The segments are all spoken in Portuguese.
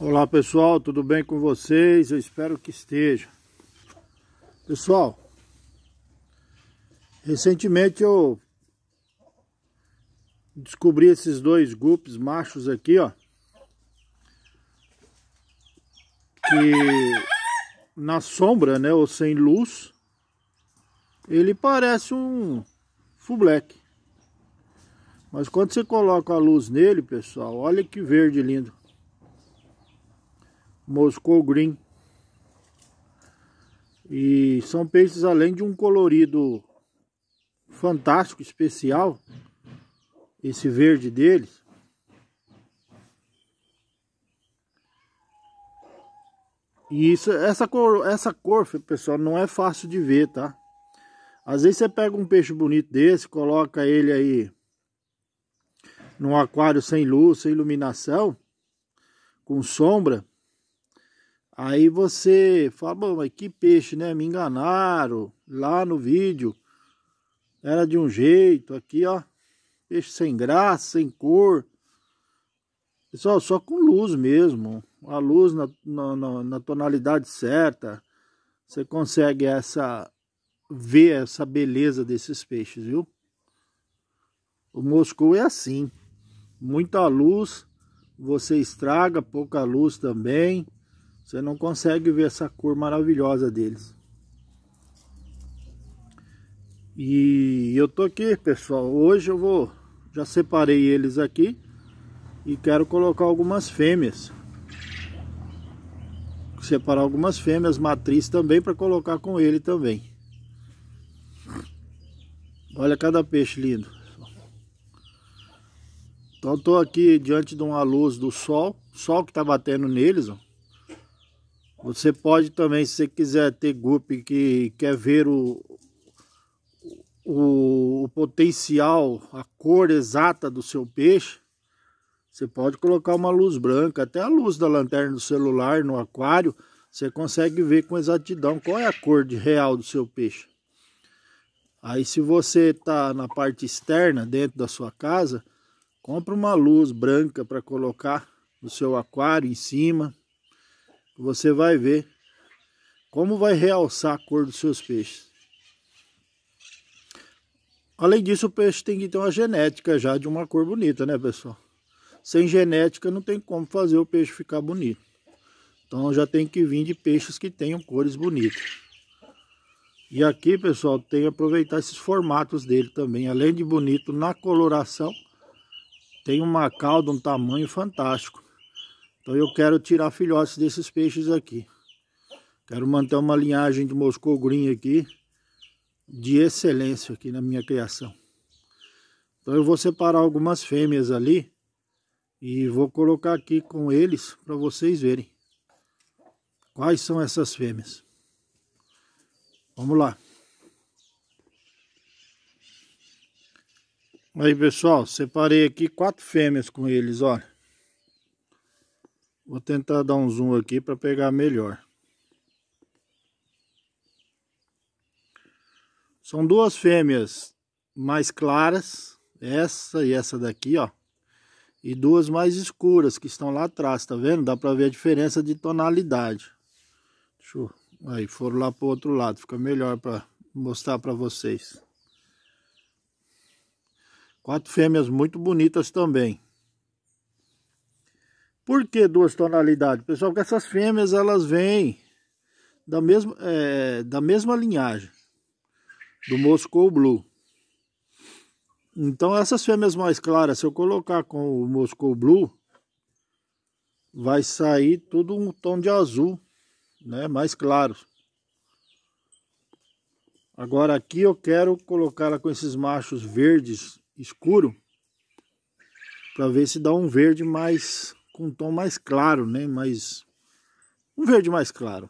Olá pessoal, tudo bem com vocês? Eu espero que esteja. Pessoal, recentemente eu descobri esses dois grupos machos aqui, ó. Que na sombra, né, ou sem luz, ele parece um full black. Mas quando você coloca a luz nele, pessoal, olha que verde lindo. Moscou Green. E são peixes além de um colorido fantástico, especial, esse verde deles. E isso, essa cor, essa cor, pessoal, não é fácil de ver, tá? Às vezes você pega um peixe bonito desse, coloca ele aí num aquário sem luz, sem iluminação, com sombra, Aí você fala, bom, mas que peixe, né? Me enganaram lá no vídeo. Era de um jeito, aqui ó, peixe sem graça, sem cor. Pessoal, só com luz mesmo, a luz na, na, na tonalidade certa, você consegue essa ver essa beleza desses peixes, viu? O Moscou é assim, muita luz você estraga, pouca luz também você não consegue ver essa cor maravilhosa deles. E eu tô aqui, pessoal. Hoje eu vou... Já separei eles aqui. E quero colocar algumas fêmeas. Separar algumas fêmeas matriz também para colocar com ele também. Olha cada peixe lindo. Então tô aqui diante de uma luz do sol. Sol que tá batendo neles, ó. Você pode também, se você quiser ter grupo que quer ver o, o, o, potencial, a cor exata do seu peixe, você pode colocar uma luz branca, até a luz da lanterna do celular no aquário, você consegue ver com exatidão qual é a cor de real do seu peixe. Aí se você está na parte externa, dentro da sua casa, compra uma luz branca para colocar no seu aquário em cima, você vai ver como vai realçar a cor dos seus peixes. Além disso, o peixe tem que ter uma genética já de uma cor bonita, né, pessoal? Sem genética não tem como fazer o peixe ficar bonito. Então já tem que vir de peixes que tenham cores bonitas. E aqui, pessoal, tem que aproveitar esses formatos dele também. Além de bonito na coloração, tem uma cauda, um tamanho fantástico. Então eu quero tirar filhotes desses peixes aqui. Quero manter uma linhagem de Moscou Green aqui, de excelência aqui na minha criação. Então eu vou separar algumas fêmeas ali e vou colocar aqui com eles para vocês verem quais são essas fêmeas. Vamos lá. Aí pessoal, separei aqui quatro fêmeas com eles, olha. Vou tentar dar um zoom aqui para pegar melhor. São duas fêmeas mais claras, essa e essa daqui, ó. E duas mais escuras que estão lá atrás, tá vendo? Dá para ver a diferença de tonalidade. Deixa eu... Aí foram lá para o outro lado, fica melhor para mostrar para vocês. Quatro fêmeas muito bonitas também. Por que duas tonalidades, pessoal? Porque essas fêmeas elas vêm da mesma, é, da mesma linhagem do Moscou Blue. Então essas fêmeas mais claras, se eu colocar com o Moscou Blue, vai sair tudo um tom de azul, né, mais claro. Agora aqui eu quero colocar ela com esses machos verdes escuro para ver se dá um verde mais com um tom mais claro, né? Mais um verde mais claro.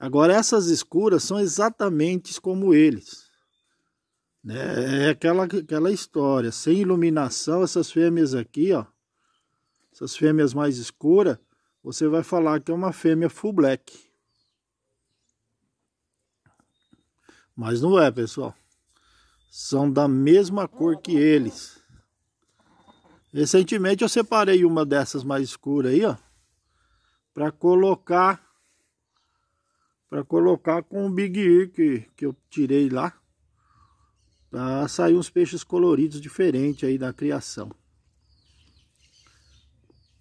Agora essas escuras são exatamente como eles. Né? É aquela, aquela história. Sem iluminação, essas fêmeas aqui, ó. Essas fêmeas mais escuras, você vai falar que é uma fêmea full black. Mas não é, pessoal. São da mesma cor que eles. Recentemente eu separei uma dessas mais escura aí, ó, para colocar para colocar com o Big Ear que, que eu tirei lá, para sair uns peixes coloridos diferentes aí da criação.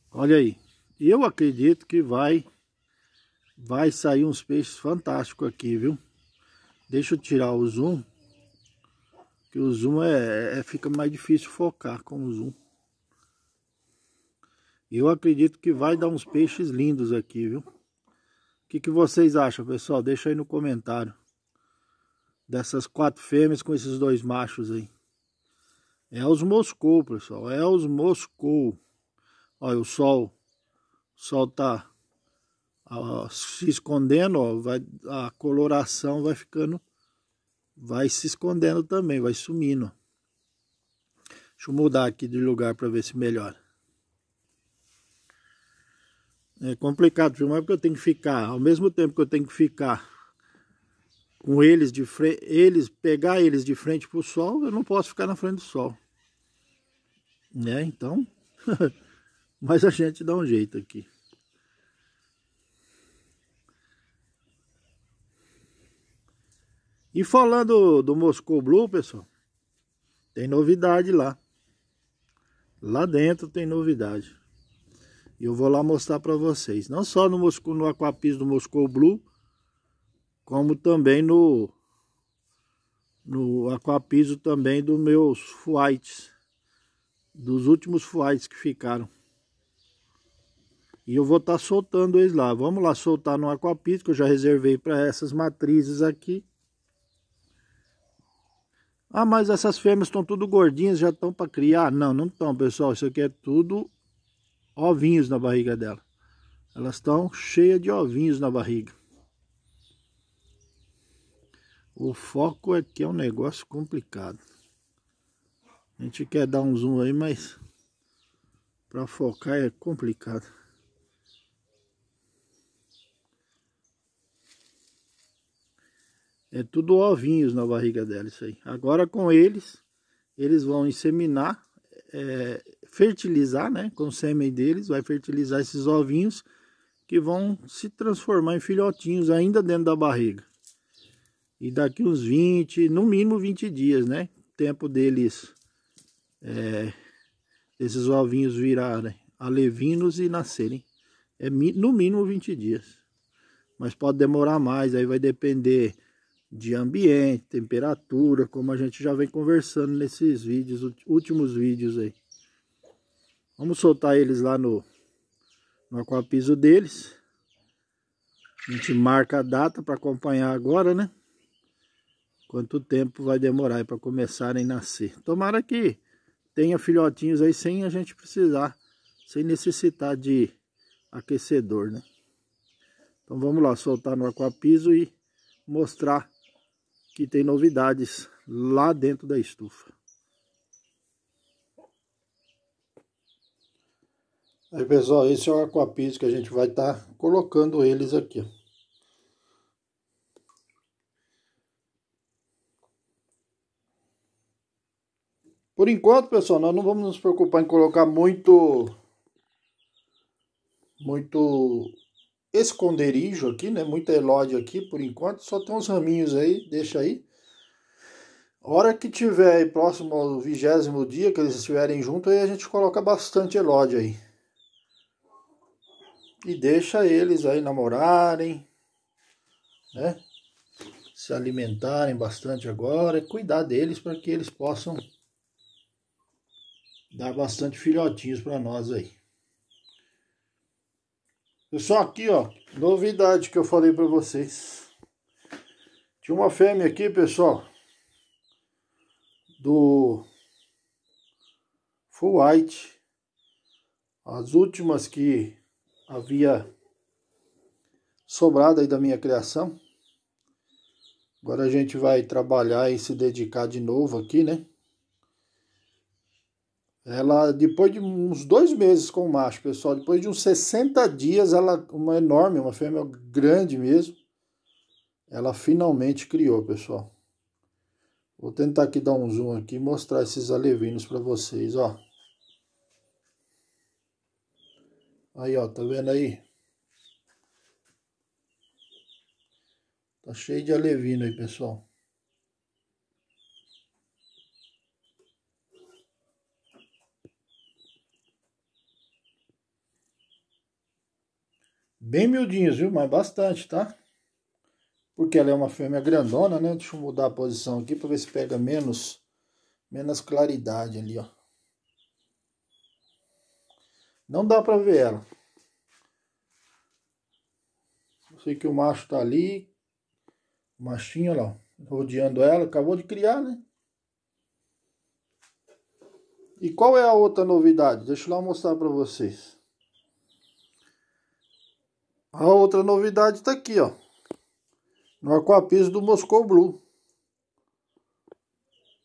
Olha aí, eu acredito que vai vai sair uns peixes fantásticos aqui, viu? Deixa eu tirar o zoom, que o zoom é, é fica mais difícil focar com o zoom. Eu acredito que vai dar uns peixes lindos aqui, viu? O que, que vocês acham, pessoal? Deixa aí no comentário. Dessas quatro fêmeas com esses dois machos aí. É os Moscou, pessoal. É os Moscou. Olha, o sol. O sol tá ó, se escondendo, ó, vai, a coloração vai ficando vai se escondendo também, vai sumindo. Deixa eu mudar aqui de lugar para ver se melhora. É complicado filmar é porque eu tenho que ficar, ao mesmo tempo que eu tenho que ficar com eles de frente, eles pegar eles de frente para o sol, eu não posso ficar na frente do sol. Né? Então, mas a gente dá um jeito aqui. E falando do Moscou Blue, pessoal, tem novidade lá. Lá dentro tem novidade e Eu vou lá mostrar para vocês, não só no, aquapiso no Aquapis do Moscou Blue, como também no, no Aquapiso também dos meus whites dos últimos whites que ficaram. E eu vou estar tá soltando eles lá. Vamos lá soltar no aquapiso que eu já reservei para essas matrizes aqui. Ah, mas essas fêmeas estão tudo gordinhas, já estão para criar? Não, não estão, pessoal. Isso aqui é tudo ovinhos na barriga dela. Elas estão cheias de ovinhos na barriga. O foco é que é um negócio complicado. A gente quer dar um zoom aí, mas para focar é complicado. É tudo ovinhos na barriga dela isso aí. Agora com eles, eles vão inseminar é, fertilizar, né, com o sêmen deles, vai fertilizar esses ovinhos que vão se transformar em filhotinhos ainda dentro da barriga. E daqui uns 20, no mínimo 20 dias, né, tempo deles, é, esses ovinhos virarem alevinos e nascerem. É no mínimo 20 dias. Mas pode demorar mais, aí vai depender de ambiente, temperatura, como a gente já vem conversando nesses vídeos, últimos vídeos aí. Vamos soltar eles lá no, no aquapiso deles. A gente marca a data para acompanhar agora, né? Quanto tempo vai demorar para começarem a nascer. Tomara que tenha filhotinhos aí sem a gente precisar, sem necessitar de aquecedor, né? Então vamos lá, soltar no aquapiso e mostrar que tem novidades lá dentro da estufa. Aí pessoal, esse é o aquapis que a gente vai estar tá colocando eles aqui. Por enquanto, pessoal, nós não vamos nos preocupar em colocar muito muito esconderijo aqui, né? Muita elódio aqui por enquanto, só tem uns raminhos aí, deixa aí. Hora que tiver aí, próximo ao vigésimo dia que eles estiverem junto, aí a gente coloca bastante elódio aí. E deixa eles aí namorarem, né? Se alimentarem bastante agora, e cuidar deles para que eles possam dar bastante filhotinhos para nós aí. Pessoal, aqui ó, novidade que eu falei para vocês. Tinha uma fêmea aqui, pessoal, do Full White. As últimas que havia sobrado aí da minha criação. Agora a gente vai trabalhar e se dedicar de novo aqui, né? Ela, depois de uns dois meses com o macho, pessoal, depois de uns 60 dias, ela, uma enorme, uma fêmea grande mesmo, ela finalmente criou, pessoal. Vou tentar aqui dar um zoom aqui e mostrar esses alevinos para vocês, ó. Aí, ó, tá vendo aí? Tá cheio de alevino aí, pessoal. Bem miudinhos, viu? Mas bastante, tá? Porque ela é uma fêmea grandona, né? Deixa eu mudar a posição aqui para ver se pega menos, menos claridade ali, ó. Não dá para ver ela. Eu sei que o macho tá ali. O machinho, lá, rodeando ela. Acabou de criar, né? E qual é a outra novidade? Deixa eu lá mostrar para vocês. A outra novidade está aqui, ó. No aquapiso do Moscou Blue.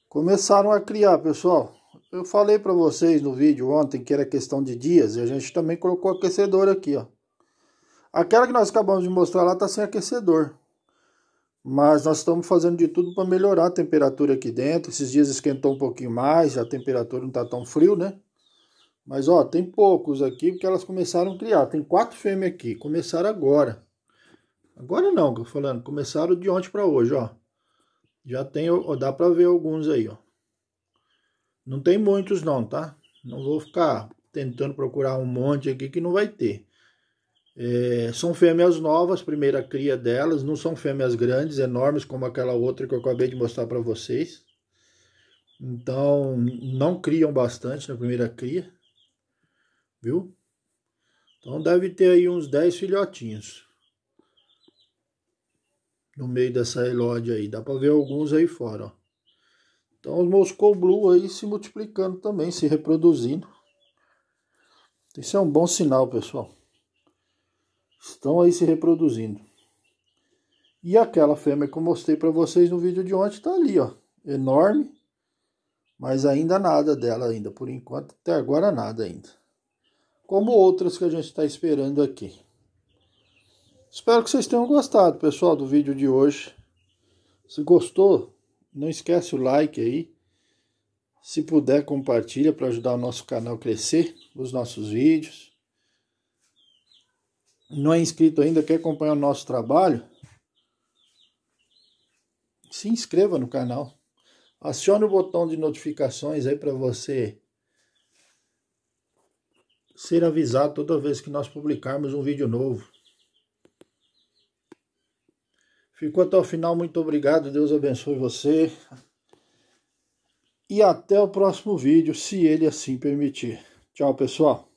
Começaram a criar, pessoal. Eu falei para vocês no vídeo ontem que era questão de dias e a gente também colocou aquecedor aqui, ó. Aquela que nós acabamos de mostrar lá está sem aquecedor. Mas nós estamos fazendo de tudo para melhorar a temperatura aqui dentro. Esses dias esquentou um pouquinho mais, a temperatura não está tão frio, né? Mas ó, tem poucos aqui porque elas começaram a criar. Tem quatro fêmeas aqui, começaram agora. Agora não, tô falando, começaram de ontem para hoje, ó. Já tem, ó, dá para ver alguns aí, ó. Não tem muitos não, tá? Não vou ficar tentando procurar um monte aqui que não vai ter. É, são fêmeas novas, primeira cria delas, não são fêmeas grandes, enormes como aquela outra que eu acabei de mostrar para vocês. Então, não criam bastante na primeira cria viu? Então deve ter aí uns 10 filhotinhos. No meio dessa elódia aí, dá para ver alguns aí fora, ó. Então os Moscou Blue aí se multiplicando também, se reproduzindo. Isso é um bom sinal, pessoal. Estão aí se reproduzindo. E aquela fêmea que eu mostrei para vocês no vídeo de ontem tá ali, ó. Enorme. Mas ainda nada dela ainda, por enquanto, até agora nada ainda como outras que a gente está esperando aqui. Espero que vocês tenham gostado, pessoal, do vídeo de hoje. Se gostou, não esquece o like aí. Se puder, compartilha para ajudar o nosso canal a crescer, os nossos vídeos. Não é inscrito ainda, quer acompanhar o nosso trabalho? Se inscreva no canal. Acione o botão de notificações aí para você ser avisado toda vez que nós publicarmos um vídeo novo. Ficou até o final, muito obrigado, Deus abençoe você. E até o próximo vídeo, se ele assim permitir. Tchau, pessoal.